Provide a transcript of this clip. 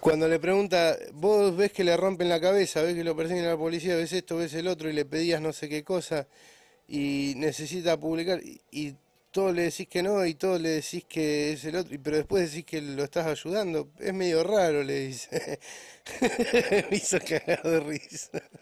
Cuando le pregunta, vos ves que le rompen la cabeza, ves que lo persiguen a la policía, ves esto, ves el otro y le pedías no sé qué cosa y necesita publicar y, todo le decís que no y todo le decís que es el otro, pero después decís que lo estás ayudando. Es medio raro, le dice. Me hizo cagar de risa.